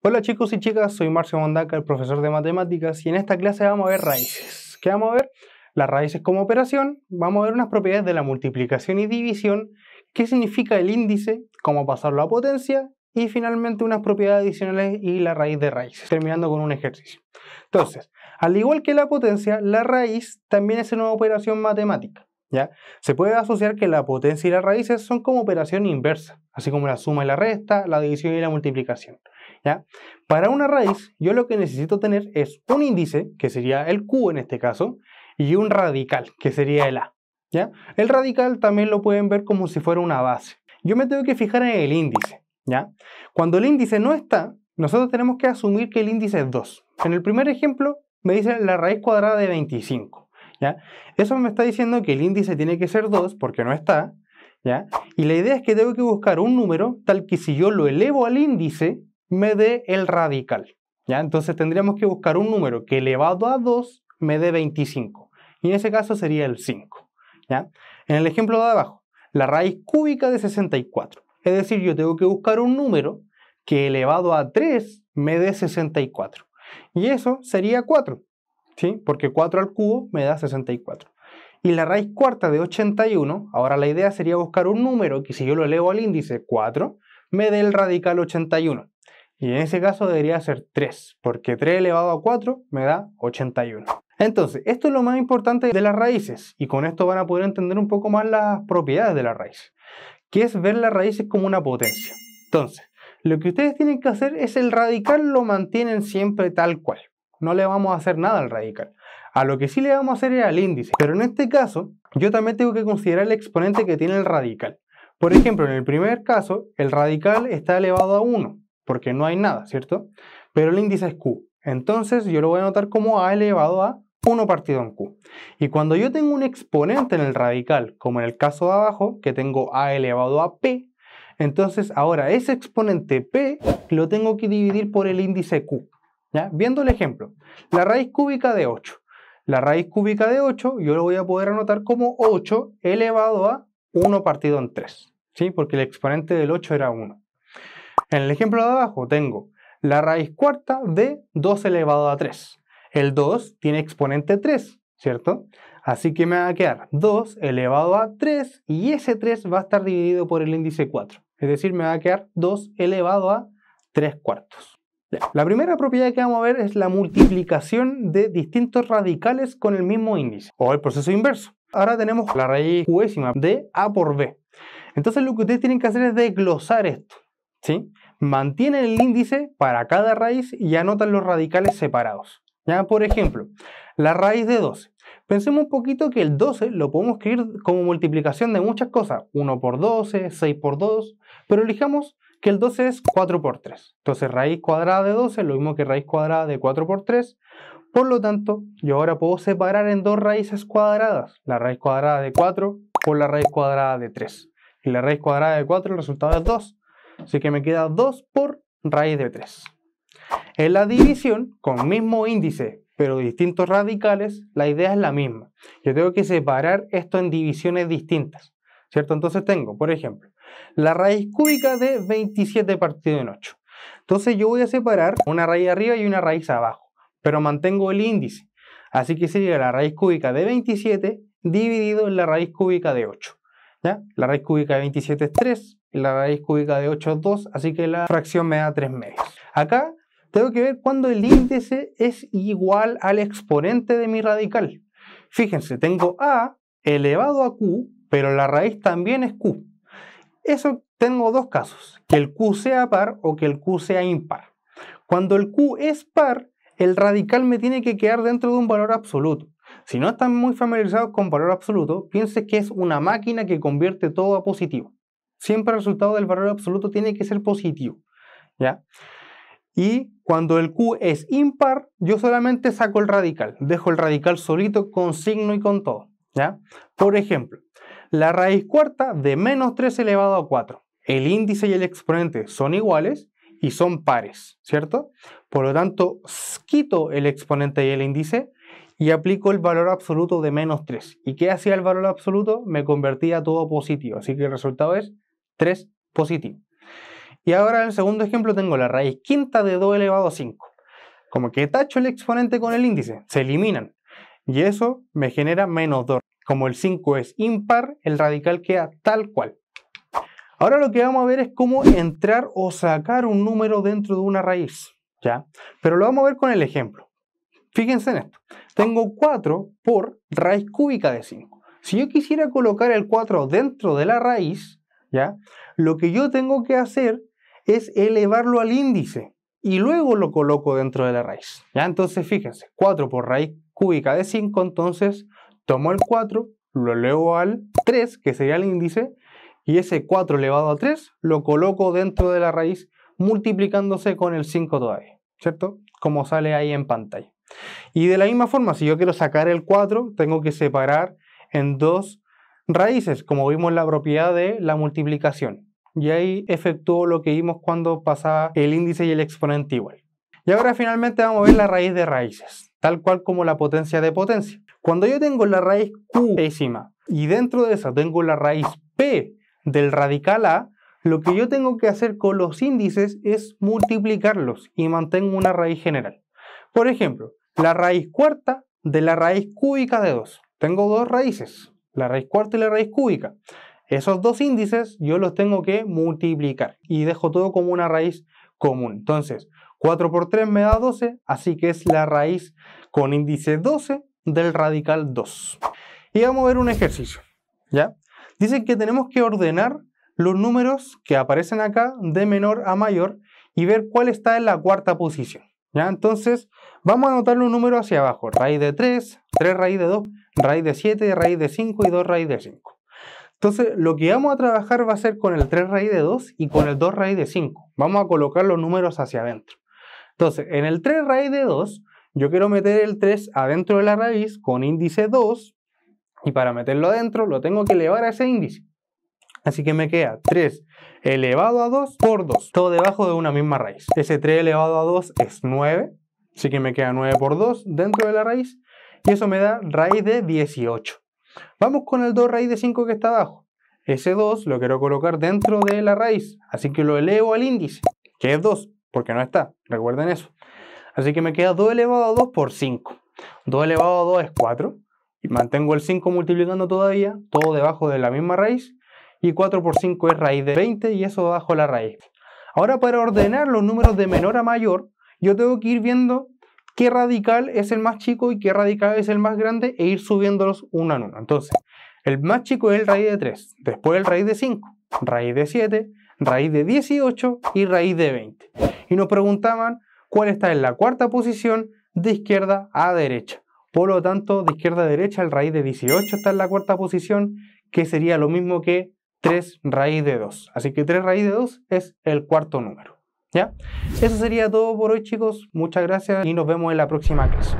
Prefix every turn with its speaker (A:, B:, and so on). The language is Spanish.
A: Hola chicos y chicas, soy Marcio Mondaca, el profesor de matemáticas, y en esta clase vamos a ver raíces. ¿Qué vamos a ver? Las raíces como operación, vamos a ver unas propiedades de la multiplicación y división, qué significa el índice, cómo pasarlo a potencia, y finalmente unas propiedades adicionales y la raíz de raíces, terminando con un ejercicio. Entonces, al igual que la potencia, la raíz también es una operación matemática. ¿ya? Se puede asociar que la potencia y las raíces son como operación inversa, así como la suma y la resta, la división y la multiplicación. ¿ya? Para una raíz, yo lo que necesito tener es un índice, que sería el q en este caso, y un radical, que sería el a. ¿ya? El radical también lo pueden ver como si fuera una base. Yo me tengo que fijar en el índice. ¿ya? Cuando el índice no está, nosotros tenemos que asumir que el índice es 2. En el primer ejemplo, me dicen la raíz cuadrada de 25. Eso me está diciendo que el índice tiene que ser 2 porque no está, ¿ya? Y la idea es que tengo que buscar un número tal que si yo lo elevo al índice, me dé el radical, ¿ya? Entonces tendríamos que buscar un número que elevado a 2 me dé 25. Y en ese caso sería el 5, ¿ya? En el ejemplo de abajo, la raíz cúbica de 64. Es decir, yo tengo que buscar un número que elevado a 3 me dé 64. Y eso sería 4. Porque 4 al cubo me da 64. Y la raíz cuarta de 81, ahora la idea sería buscar un número que si yo lo elevo al índice 4, me dé el radical 81. Y en ese caso debería ser 3, porque 3 elevado a 4 me da 81. Entonces, esto es lo más importante de las raíces, y con esto van a poder entender un poco más las propiedades de la raíz, que es ver las raíces como una potencia. Entonces, lo que ustedes tienen que hacer es el radical lo mantienen siempre tal cual no le vamos a hacer nada al radical. A lo que sí le vamos a hacer es al índice. Pero en este caso, yo también tengo que considerar el exponente que tiene el radical. Por ejemplo, en el primer caso, el radical está elevado a 1, porque no hay nada, ¿cierto? Pero el índice es q. Entonces yo lo voy a anotar como a elevado a 1 partido en q. Y cuando yo tengo un exponente en el radical, como en el caso de abajo, que tengo a elevado a p, entonces ahora ese exponente p lo tengo que dividir por el índice q. Viendo el ejemplo, la raíz cúbica de 8. La raíz cúbica de 8 yo lo voy a poder anotar como 8 elevado a 1 partido en 3, ¿sí? porque el exponente del 8 era 1. En el ejemplo de abajo tengo la raíz cuarta de 2 elevado a 3. El 2 tiene exponente 3, ¿cierto? Así que me va a quedar 2 elevado a 3 y ese 3 va a estar dividido por el índice 4. Es decir, me va a quedar 2 elevado a 3 cuartos. La primera propiedad que vamos a ver es la multiplicación de distintos radicales con el mismo índice, o el proceso inverso. Ahora tenemos la raíz cuésima de A por B. Entonces lo que ustedes tienen que hacer es desglosar esto. ¿sí? Mantienen el índice para cada raíz y anotan los radicales separados. ¿ya? Por ejemplo, la raíz de 12. Pensemos un poquito que el 12 lo podemos escribir como multiplicación de muchas cosas. 1 por 12, 6 por 2, pero elijamos que el 12 es 4 por 3. Entonces raíz cuadrada de 12 es lo mismo que raíz cuadrada de 4 por 3. Por lo tanto, yo ahora puedo separar en dos raíces cuadradas, la raíz cuadrada de 4 por la raíz cuadrada de 3. Y la raíz cuadrada de 4, el resultado es 2. Así que me queda 2 por raíz de 3. En la división, con mismo índice, pero distintos radicales, la idea es la misma. Yo tengo que separar esto en divisiones distintas, ¿cierto? Entonces tengo, por ejemplo, la raíz cúbica de 27 partido en 8. Entonces yo voy a separar una raíz arriba y una raíz abajo, pero mantengo el índice. Así que sería la raíz cúbica de 27 dividido en la raíz cúbica de 8. La raíz cúbica de 27 es 3, la raíz cúbica de 8 es 2, así que la fracción me da 3 medios. Acá tengo que ver cuando el índice es igual al exponente de mi radical. Fíjense, tengo a elevado a q, pero la raíz también es q. Eso tengo dos casos, que el Q sea par o que el Q sea impar. Cuando el Q es par, el radical me tiene que quedar dentro de un valor absoluto. Si no están muy familiarizados con valor absoluto, piense que es una máquina que convierte todo a positivo. Siempre el resultado del valor absoluto tiene que ser positivo. ¿ya? Y cuando el Q es impar, yo solamente saco el radical. Dejo el radical solito con signo y con todo. ¿ya? Por ejemplo, la raíz cuarta de menos 3 elevado a 4. El índice y el exponente son iguales y son pares, ¿cierto? Por lo tanto, quito el exponente y el índice y aplico el valor absoluto de menos 3. ¿Y qué hacía el valor absoluto? Me convertía todo positivo, así que el resultado es 3 positivo. Y ahora en el segundo ejemplo tengo la raíz quinta de 2 elevado a 5. Como que tacho el exponente con el índice, se eliminan. Y eso me genera menos 2. Como el 5 es impar, el radical queda tal cual. Ahora lo que vamos a ver es cómo entrar o sacar un número dentro de una raíz. ¿ya? Pero lo vamos a ver con el ejemplo. Fíjense en esto. Tengo 4 por raíz cúbica de 5. Si yo quisiera colocar el 4 dentro de la raíz, ¿ya? lo que yo tengo que hacer es elevarlo al índice y luego lo coloco dentro de la raíz. ¿ya? Entonces, fíjense, 4 por raíz cúbica de 5, entonces tomo el 4, lo elevo al 3, que sería el índice, y ese 4 elevado a 3 lo coloco dentro de la raíz multiplicándose con el 5 todavía, ¿cierto? Como sale ahí en pantalla. Y de la misma forma, si yo quiero sacar el 4, tengo que separar en dos raíces, como vimos la propiedad de la multiplicación. Y ahí efectuó lo que vimos cuando pasaba el índice y el exponente igual. Y ahora finalmente vamos a ver la raíz de raíces tal cual como la potencia de potencia. Cuando yo tengo la raíz q y dentro de esa tengo la raíz p del radical a, lo que yo tengo que hacer con los índices es multiplicarlos y mantengo una raíz general. Por ejemplo, la raíz cuarta de la raíz cúbica de 2. Tengo dos raíces, la raíz cuarta y la raíz cúbica. Esos dos índices yo los tengo que multiplicar y dejo todo como una raíz común. Entonces, 4 por 3 me da 12, así que es la raíz con índice 12 del radical 2. Y vamos a ver un ejercicio, ¿ya? Dicen que tenemos que ordenar los números que aparecen acá de menor a mayor y ver cuál está en la cuarta posición, ¿ya? Entonces, vamos a anotar los números hacia abajo, raíz de 3, 3 raíz de 2, raíz de 7, raíz de 5 y 2 raíz de 5. Entonces, lo que vamos a trabajar va a ser con el 3 raíz de 2 y con el 2 raíz de 5. Vamos a colocar los números hacia adentro. Entonces, en el 3 raíz de 2, yo quiero meter el 3 adentro de la raíz con índice 2, y para meterlo adentro lo tengo que elevar a ese índice. Así que me queda 3 elevado a 2 por 2, todo debajo de una misma raíz. Ese 3 elevado a 2 es 9, así que me queda 9 por 2 dentro de la raíz, y eso me da raíz de 18. Vamos con el 2 raíz de 5 que está abajo. Ese 2 lo quiero colocar dentro de la raíz, así que lo elevo al índice, que es 2 porque no está, recuerden eso. Así que me queda 2 elevado a 2 por 5. 2 elevado a 2 es 4. Y mantengo el 5 multiplicando todavía, todo debajo de la misma raíz. Y 4 por 5 es raíz de 20 y eso bajo la raíz. Ahora para ordenar los números de menor a mayor, yo tengo que ir viendo qué radical es el más chico y qué radical es el más grande e ir subiéndolos uno a uno. Entonces, el más chico es el raíz de 3, después el raíz de 5, raíz de 7, raíz de 18 y raíz de 20 y nos preguntaban cuál está en la cuarta posición de izquierda a derecha. Por lo tanto, de izquierda a derecha, el raíz de 18 está en la cuarta posición, que sería lo mismo que 3 raíz de 2. Así que 3 raíz de 2 es el cuarto número. ¿Ya? Eso sería todo por hoy, chicos. Muchas gracias y nos vemos en la próxima clase.